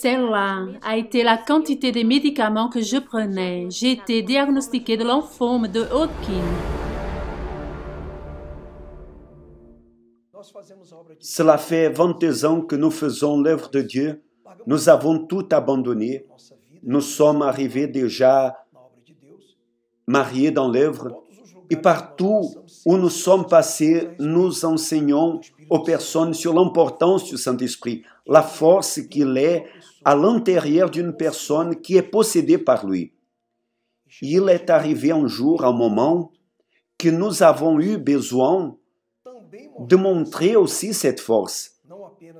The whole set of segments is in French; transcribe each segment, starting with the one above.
Celle-là a été la quantité de médicaments que je prenais. J'ai été diagnostiquée de lymphome de Hodgkin. Cela fait 22 ans que nous faisons l'œuvre de Dieu. Nous avons tout abandonné. Nous sommes arrivés déjà mariés dans l'œuvre et partout où nous sommes passés, nous enseignons aux personnes sur l'importance du Saint-Esprit, la force qu'il est à l'intérieur d'une personne qui est possédée par lui. Il est arrivé un jour, un moment, que nous avons eu besoin de montrer aussi cette force.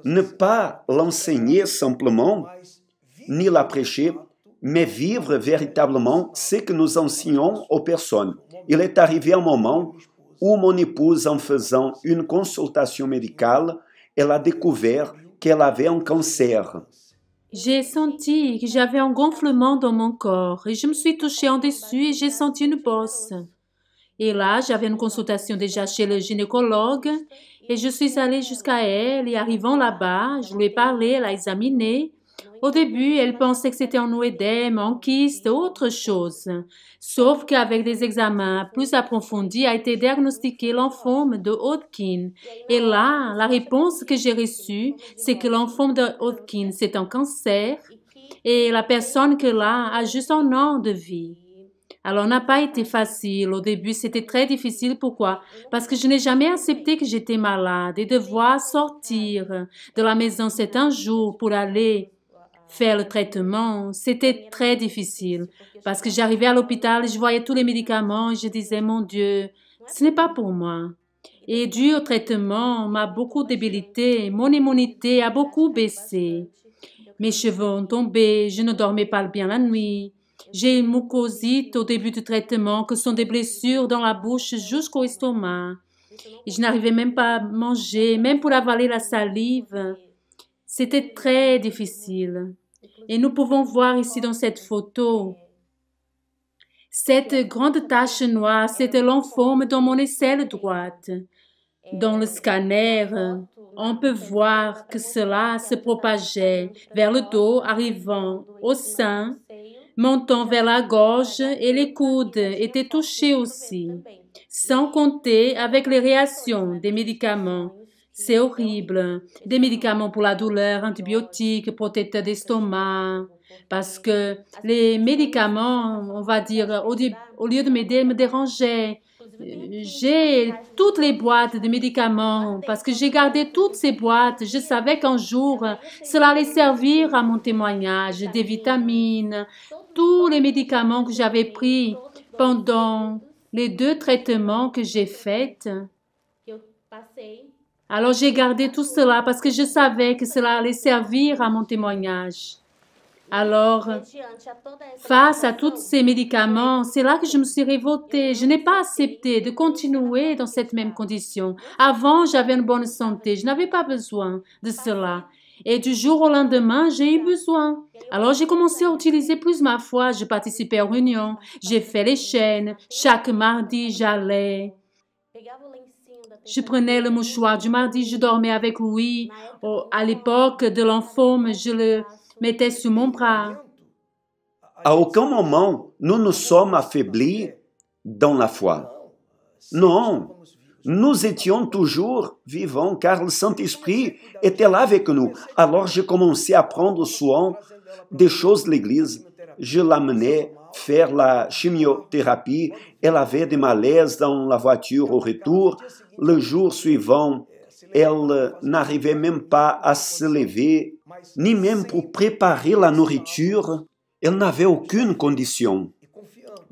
Ne pas l'enseigner simplement, ni la prêcher, mais vivre véritablement ce que nous enseignons aux personnes il est arrivé un moment où mon épouse, en faisant une consultation médicale, elle a découvert qu'elle avait un cancer. J'ai senti que j'avais un gonflement dans mon corps et je me suis touchée en dessus et j'ai senti une bosse. Et là, j'avais une consultation déjà chez le gynécologue et je suis allée jusqu'à elle et arrivant là-bas, je lui ai parlé, elle a examiné au début, elle pensait que c'était un oédème, un kyste, autre chose. Sauf qu'avec des examens plus approfondis, a été diagnostiqué l'enfant de Hodgkin. Et là, la réponse que j'ai reçue, c'est que l'enfant de Hodgkin, c'est un cancer. Et la personne que là a juste un an de vie. Alors, n'a pas été facile. Au début, c'était très difficile. Pourquoi? Parce que je n'ai jamais accepté que j'étais malade et devoir sortir de la maison c'est un jour pour aller faire le traitement, c'était très difficile parce que j'arrivais à l'hôpital, je voyais tous les médicaments, je disais, mon Dieu, ce n'est pas pour moi. Et dû au traitement, m'a beaucoup débilité, mon immunité a beaucoup baissé. Mes cheveux ont tombé, je ne dormais pas bien la nuit. J'ai une mucosite au début du traitement que sont des blessures dans la bouche jusqu'au estomac. je n'arrivais même pas à manger, même pour avaler la salive. C'était très difficile. Et nous pouvons voir ici dans cette photo cette grande tache noire, c'était longue dans mon aisselle droite. Dans le scanner, on peut voir que cela se propageait vers le dos, arrivant au sein, montant vers la gorge et les coudes étaient touchés aussi, sans compter avec les réactions des médicaments c'est horrible. Des médicaments pour la douleur, antibiotiques, protecteurs d'estomac. Parce que les médicaments, on va dire, au, lieu de m'aider, me dérangeaient. J'ai toutes les boîtes de médicaments parce que j'ai gardé toutes ces boîtes. Je savais qu'un jour, cela allait servir à mon témoignage. Des vitamines, tous les médicaments que j'avais pris pendant les deux traitements que j'ai faits alors j'ai gardé tout cela parce que je savais que cela allait servir à mon témoignage. Alors, face à tous ces médicaments, c'est là que je me suis révoltée. Je n'ai pas accepté de continuer dans cette même condition. Avant, j'avais une bonne santé. Je n'avais pas besoin de cela. Et du jour au lendemain, j'ai eu besoin. Alors j'ai commencé à utiliser plus ma foi. Je participais aux réunions. J'ai fait les chaînes. Chaque mardi, j'allais. Je prenais le mouchoir du mardi, je dormais avec lui. Oh, à l'époque de l'enfant je le mettais sur mon bras. À aucun moment, nous nous sommes affaiblis dans la foi. Non, nous étions toujours vivants car le Saint-Esprit était là avec nous. Alors je commençais à prendre soin des choses de l'Église. Je l'amenais faire la chimiothérapie. Elle avait des malaises dans la voiture au retour. Le jour suivant, elle n'arrivait même pas à se lever, ni même pour préparer la nourriture. Elle n'avait aucune condition.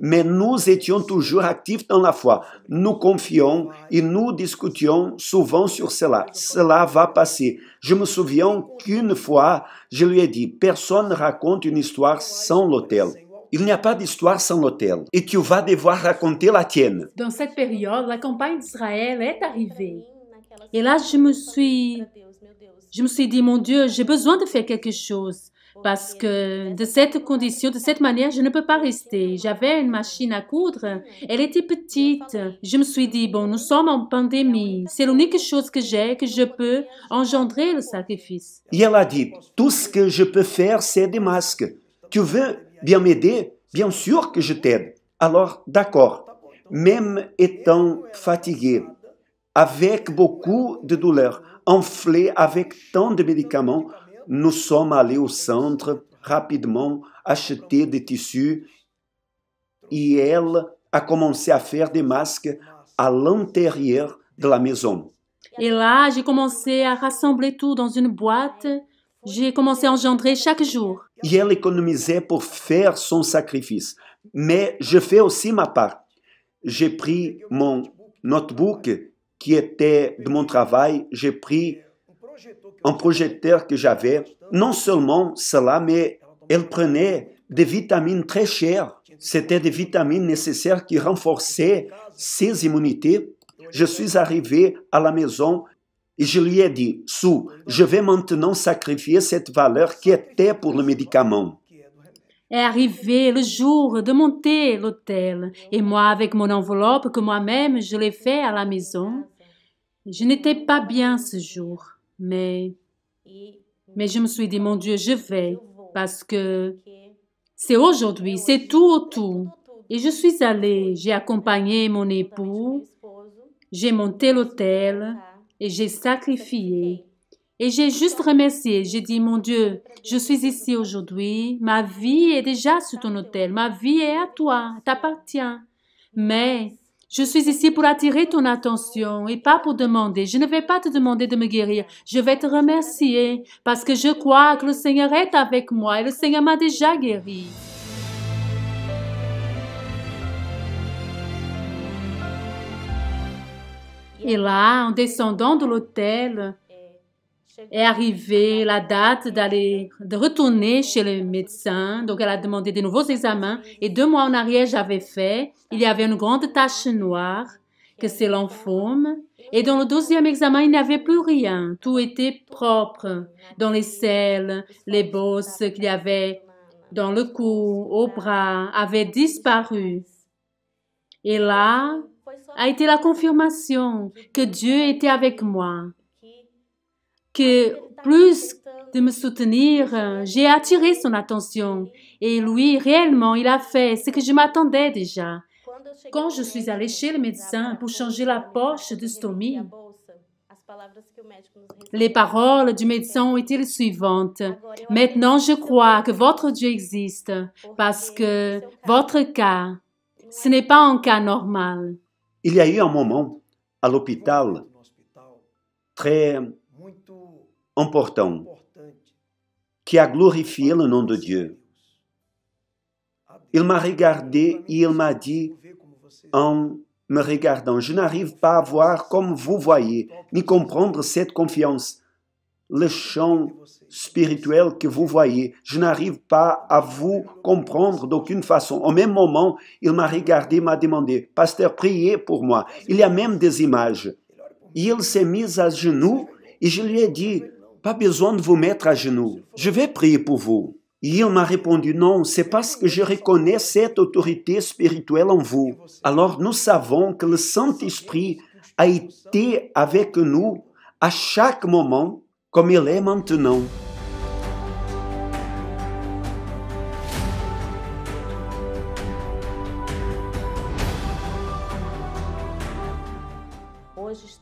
Mais nous étions toujours actifs dans la foi. Nous confions et nous discutions souvent sur cela. Cela va passer. Je me souviens qu'une fois, je lui ai dit, personne ne raconte une histoire sans l'hôtel il n'y a pas d'histoire sans l'hôtel et tu vas devoir raconter la tienne. Dans cette période, la campagne d'Israël est arrivée. Et là, je me suis, je me suis dit, mon Dieu, j'ai besoin de faire quelque chose. Parce que de cette condition, de cette manière, je ne peux pas rester. J'avais une machine à coudre. Elle était petite. Je me suis dit, bon, nous sommes en pandémie. C'est l'unique chose que j'ai que je peux engendrer le sacrifice. Et elle a dit, tout ce que je peux faire, c'est des masques. Tu veux bien m'aider, bien sûr que je t'aide. Alors, d'accord. Même étant fatigué, avec beaucoup de douleur, enflé avec tant de médicaments, nous sommes allés au centre rapidement acheter des tissus et elle a commencé à faire des masques à l'intérieur de la maison. Et là, j'ai commencé à rassembler tout dans une boîte j'ai commencé à engendrer chaque jour. Et elle économisait pour faire son sacrifice. Mais je fais aussi ma part. J'ai pris mon notebook qui était de mon travail, j'ai pris un projecteur que j'avais. Non seulement cela, mais elle prenait des vitamines très chères. C'était des vitamines nécessaires qui renforçaient ses immunités. Je suis arrivé à la maison et je lui ai dit, Sou, je vais maintenant sacrifier cette valeur qui était pour le médicament. Est arrivé le jour de monter l'hôtel. Et moi, avec mon enveloppe que moi-même je l'ai fait à la maison, je n'étais pas bien ce jour. Mais, mais je me suis dit, mon Dieu, je vais. Parce que c'est aujourd'hui, c'est tout au tout. Et je suis allée, j'ai accompagné mon époux, j'ai monté l'hôtel et j'ai sacrifié. Et j'ai juste remercié. J'ai dit, mon Dieu, je suis ici aujourd'hui. Ma vie est déjà sur ton hôtel Ma vie est à toi, t'appartient. Mais je suis ici pour attirer ton attention et pas pour demander. Je ne vais pas te demander de me guérir. Je vais te remercier parce que je crois que le Seigneur est avec moi et le Seigneur m'a déjà guéri. Et là, en descendant de l'hôtel, est arrivée la date d'aller de retourner chez le médecin. Donc, elle a demandé des nouveaux examens. Et deux mois en arrière, j'avais fait. Il y avait une grande tache noire que c'est l'enfome. Et dans le deuxième examen, il n'y avait plus rien. Tout était propre dans les selles, les bosses qu'il y avait dans le cou, au bras, avaient disparu. Et là, a été la confirmation que Dieu était avec moi, que plus de me soutenir, j'ai attiré son attention. Et lui, réellement, il a fait ce que je m'attendais déjà. Quand je suis allée chez le médecin pour changer la poche de stomie, les paroles du médecin ont été les suivantes. Maintenant, je crois que votre Dieu existe parce que votre cas, ce n'est pas un cas normal. Il y a eu un moment à l'hôpital très important qui a glorifié le nom de Dieu. Il m'a regardé et il m'a dit en me regardant, je n'arrive pas à voir comme vous voyez, ni comprendre cette confiance le champ spirituel que vous voyez. Je n'arrive pas à vous comprendre d'aucune façon. Au même moment, il m'a regardé, m'a demandé, Pasteur, priez pour moi. Il y a même des images. Et il s'est mis à genoux et je lui ai dit, pas besoin de vous mettre à genoux. Je vais prier pour vous. Et il m'a répondu, non, c'est parce que je reconnais cette autorité spirituelle en vous. Alors nous savons que le Saint-Esprit a été avec nous à chaque moment comme il est maintenant.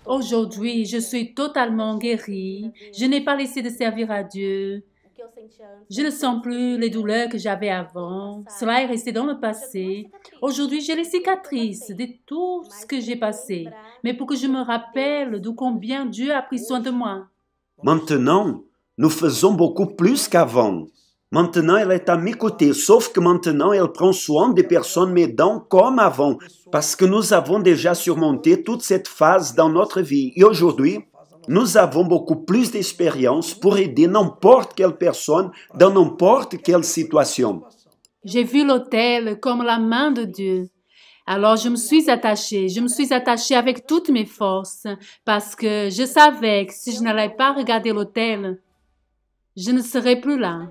Aujourd'hui, je suis totalement guérie. Je n'ai pas laissé de servir à Dieu. Je ne sens plus les douleurs que j'avais avant. Cela est resté dans le passé. Aujourd'hui, j'ai les cicatrices de tout ce que j'ai passé. Mais pour que je me rappelle de combien Dieu a pris soin de moi. Maintenant, nous faisons beaucoup plus qu'avant. Maintenant, elle est à mes côtés, sauf que maintenant, elle prend soin des personnes m'aidant comme avant, parce que nous avons déjà surmonté toute cette phase dans notre vie. Et aujourd'hui, nous avons beaucoup plus d'expérience pour aider n'importe quelle personne dans n'importe quelle situation. J'ai vu l'hôtel comme la main de Dieu. Alors je me suis attachée, je me suis attachée avec toutes mes forces parce que je savais que si je n'allais pas regarder l'hôtel, je ne serais plus là.